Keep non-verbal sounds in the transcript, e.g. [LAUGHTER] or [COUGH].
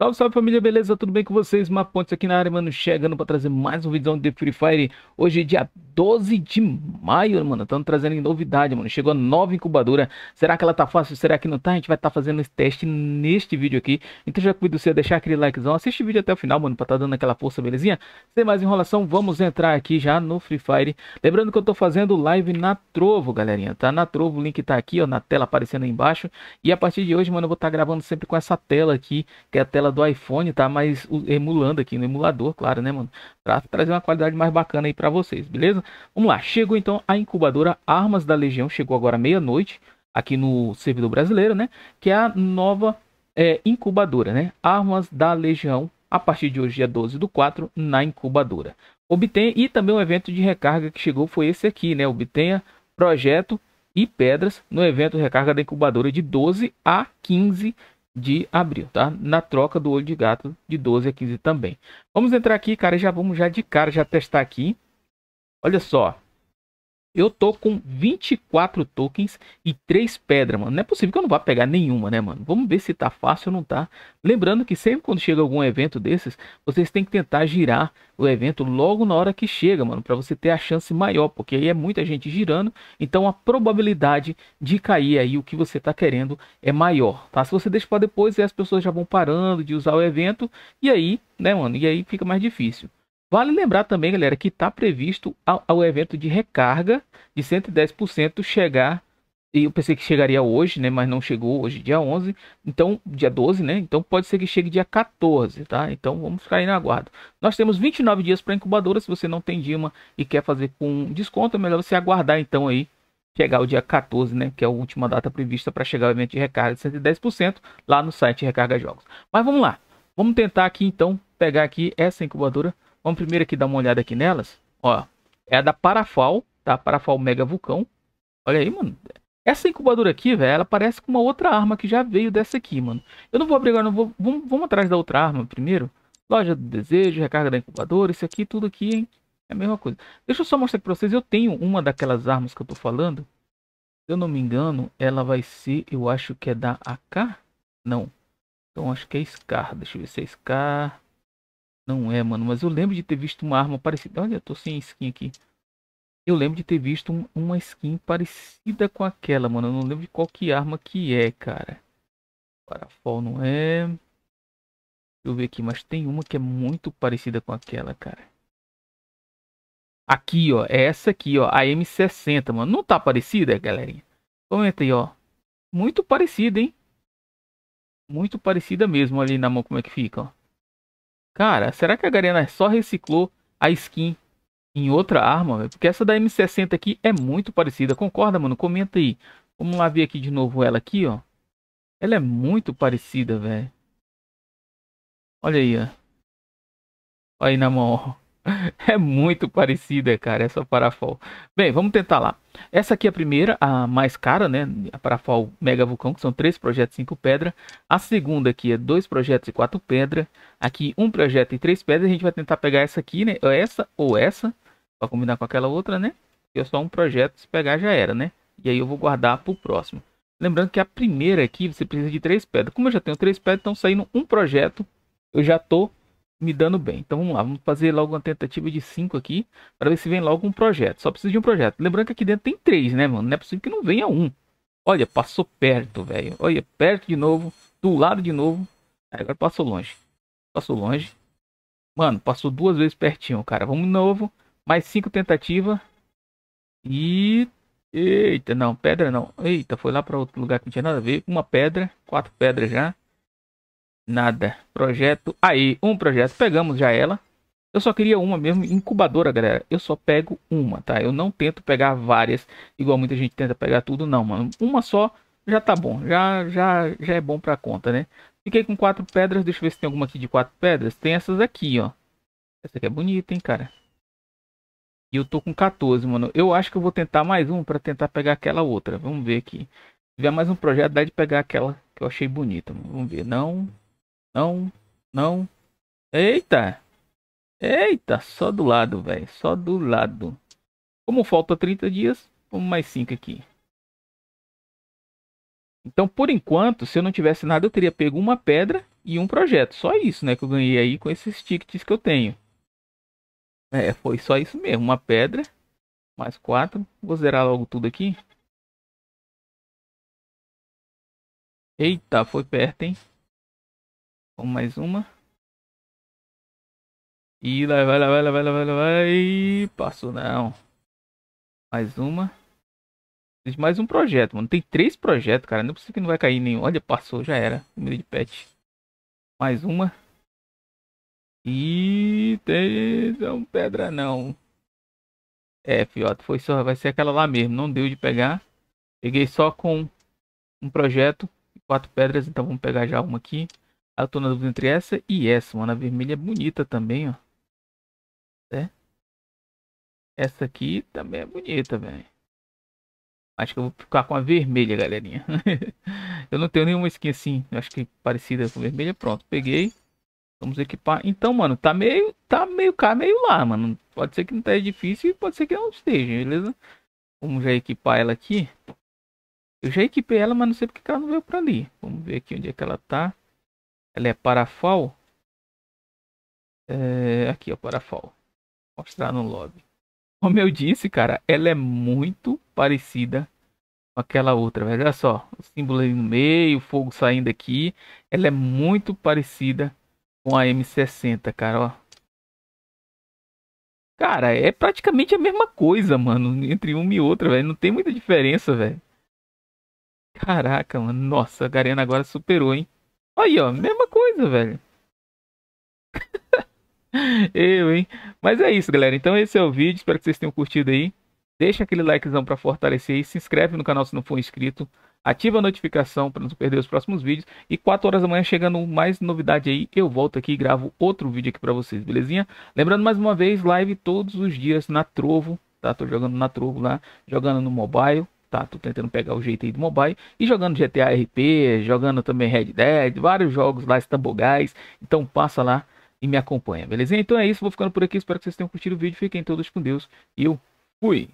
Salve, salve família, beleza? Tudo bem com vocês? Mapontes aqui na área, mano, chegando pra trazer mais um vídeo de Free Fire. Hoje é dia 12 de maio, mano, estamos trazendo novidade, mano. Chegou a nova incubadora. Será que ela tá fácil? Será que não tá? A gente vai estar tá fazendo esse teste neste vídeo aqui. Então já cuido você deixar aquele likezão, assiste o vídeo até o final, mano, pra tá dando aquela força, belezinha? Sem mais enrolação, vamos entrar aqui já no Free Fire. Lembrando que eu tô fazendo live na Trovo, galerinha, tá? Na Trovo, o link tá aqui, ó, na tela aparecendo aí embaixo. E a partir de hoje, mano, eu vou estar tá gravando sempre com essa tela aqui, que é a tela tela do iPhone, tá? Mas emulando aqui no emulador, claro, né, mano? Pra trazer uma qualidade mais bacana aí para vocês, beleza? Vamos lá, chegou então a incubadora Armas da Legião, chegou agora meia-noite, aqui no servidor brasileiro, né? Que é a nova é, incubadora, né? Armas da Legião, a partir de hoje, dia 12 do 4, na incubadora. Obtenha, e também um evento de recarga que chegou foi esse aqui, né? Obtenha projeto e pedras no evento recarga da incubadora de 12 a 15 de abril, tá? Na troca do olho de gato de 12 a 15 também. Vamos entrar aqui, cara, já vamos já de cara já testar aqui. Olha só, eu tô com 24 tokens e 3 pedras, mano. Não é possível que eu não vá pegar nenhuma, né, mano? Vamos ver se tá fácil ou não tá. Lembrando que sempre quando chega algum evento desses, vocês têm que tentar girar o evento logo na hora que chega, mano, para você ter a chance maior, porque aí é muita gente girando, então a probabilidade de cair aí o que você tá querendo é maior, tá? Se você deixa para depois, aí as pessoas já vão parando de usar o evento e aí, né, mano? E aí fica mais difícil. Vale lembrar também, galera, que está previsto o evento de recarga de 110% chegar. E eu pensei que chegaria hoje, né? Mas não chegou hoje, dia 11. Então, dia 12, né? Então pode ser que chegue dia 14, tá? Então vamos ficar aí na guarda. Nós temos 29 dias para incubadora. Se você não tem Dima e quer fazer com desconto, é melhor você aguardar então aí chegar o dia 14, né, que é a última data prevista para chegar o evento de recarga de 110% lá no site Recarga Jogos. Mas vamos lá. Vamos tentar aqui então pegar aqui essa incubadora Vamos primeiro aqui dar uma olhada aqui nelas. Ó, é a da Parafal, tá? Parafal Mega Vulcão. Olha aí, mano. Essa incubadora aqui, velho, ela parece com uma outra arma que já veio dessa aqui, mano. Eu não vou abrir agora, não vou... Vamos, vamos atrás da outra arma primeiro. Loja do desejo, recarga da incubadora, isso aqui, tudo aqui, hein? É a mesma coisa. Deixa eu só mostrar aqui pra vocês. Eu tenho uma daquelas armas que eu tô falando. Se eu não me engano, ela vai ser, eu acho que é da AK? Não. Então acho que é Scar. Deixa eu ver se é Scar. Não é, mano, mas eu lembro de ter visto uma arma parecida. Olha, eu tô sem skin aqui. Eu lembro de ter visto um, uma skin parecida com aquela, mano. Eu não lembro de qual que arma que é, cara. Parafol não é. Deixa eu ver aqui, mas tem uma que é muito parecida com aquela, cara. Aqui, ó. É essa aqui, ó. A M60, mano. Não tá parecida, galerinha? Comenta aí, ó. Muito parecida, hein? Muito parecida mesmo ali na mão como é que fica, ó. Cara, será que a Garena só reciclou a skin em outra arma? Porque essa da M60 aqui é muito parecida. Concorda, mano? Comenta aí. Vamos lá ver aqui de novo ela aqui, ó. Ela é muito parecida, velho. Olha aí, ó. Olha aí na mão, ó. [LAUGHS] É muito parecida, cara, essa parafol. Bem, vamos tentar lá. Essa aqui é a primeira, a mais cara, né? A parafol Mega Vulcão, que são três projetos e cinco pedra. A segunda aqui é dois projetos e quatro pedra. Aqui um projeto e três pedras. A gente vai tentar pegar essa aqui, né? Ou essa ou essa, para combinar com aquela outra, né? E é só um projeto, se pegar já era, né? E aí eu vou guardar para o próximo. Lembrando que a primeira aqui você precisa de três pedras. Como eu já tenho três pedras, estão saindo um projeto, eu já tô me dando bem. Então vamos lá, vamos fazer logo uma tentativa de 5 aqui, para ver se vem logo um projeto. Só preciso de um projeto. Lembrando que aqui dentro tem 3, né, mano? Não é possível que não venha um. Olha, passou perto, velho. Olha, perto de novo, do lado de novo. É, agora passou longe. Passou longe. Mano, passou duas vezes pertinho, cara. Vamos de novo. Mais cinco tentativas. E... Eita, não. Pedra não. Eita, foi lá para outro lugar que não tinha nada a ver. Uma pedra. Quatro pedras já. Nada. Projeto. Aí, um projeto. Pegamos já ela. Eu só queria uma mesmo, incubadora, galera. Eu só pego uma, tá? Eu não tento pegar várias, igual muita gente tenta pegar tudo, não, mano. Uma só já tá bom, já já já é bom pra conta, né? Fiquei com quatro pedras, deixa eu ver se tem alguma aqui de quatro pedras. Tem essas aqui, ó. Essa aqui é bonita, hein, cara? E eu tô com 14, mano. Eu acho que eu vou tentar mais um para tentar pegar aquela outra. Vamos ver aqui. Se tiver mais um projeto, dá de pegar aquela que eu achei bonita. Vamos ver. Não, não, não. Eita! Eita, só do lado, velho. Só do lado. Como falta 30 dias, vamos mais 5 aqui. Então, por enquanto, se eu não tivesse nada, eu teria pego uma pedra e um projeto. Só isso, né? Que eu ganhei aí com esses tickets que eu tenho. É, foi só isso mesmo. Uma pedra, mais quatro. Vou zerar logo tudo aqui. Eita, foi perto, hein? com mais uma. E lá vai, lá vai, lá vai, lá vai, lá vai. Passou não. Mais uma. mais um projeto, mano. Tem três projetos, cara. Não é que não vai cair nenhum. Olha, passou, já era. Número de pet. Mais uma. E tem é um pedra não. É, fiota. foi só, vai ser aquela lá mesmo. Não deu de pegar. Peguei só com um projeto quatro pedras, então vamos pegar já uma aqui. Aí eu tô na dúvida entre essa e essa, mano. A vermelha é bonita também, ó. É? Essa aqui também é bonita, velho. Acho que eu vou ficar com a vermelha, galerinha. [LAUGHS] eu não tenho nenhuma skin assim, acho que parecida com a vermelha. Pronto, peguei. Vamos equipar. Então, mano, tá meio, tá meio cá, meio lá, mano. Pode ser que não esteja difícil e pode ser que não esteja, beleza? Vamos já equipar ela aqui. Eu já equipei ela, mas não sei porque ela não veio pra ali. Vamos ver aqui onde é que ela tá. Ela é parafal. É, aqui, ó, parafal. Mostrar no lobby. Como eu disse, cara, ela é muito parecida com aquela outra. Velho. Olha só, o símbolo ali no meio, o fogo saindo aqui. Ela é muito parecida com a M60, cara, ó. Cara, é praticamente a mesma coisa, mano, entre uma e outra, velho. Não tem muita diferença, velho. Caraca, mano. Nossa, a Garena agora superou, hein? Aí, ó, mesma coisa, velho. [LAUGHS] Eu, hein? Mas é isso, galera. Então esse é o vídeo. Espero que vocês tenham curtido aí. Deixa aquele likezão para fortalecer aí. Se inscreve no canal se não for inscrito. Ativa a notificação para não perder os próximos vídeos. E 4 horas da manhã chegando mais novidade aí. Eu volto aqui e gravo outro vídeo aqui para vocês, belezinha? Lembrando mais uma vez, live todos os dias na Trovo. Tá? Tô jogando na Trovo lá. Jogando no mobile tá? Tô tentando pegar o jeito aí do mobile e jogando GTA RP, jogando também Red Dead, vários jogos lá, Stambogais. Então passa lá e me acompanha, beleza? Então é isso, vou ficando por aqui. Espero que vocês tenham curtido o vídeo. Fiquem todos com Deus e eu fui!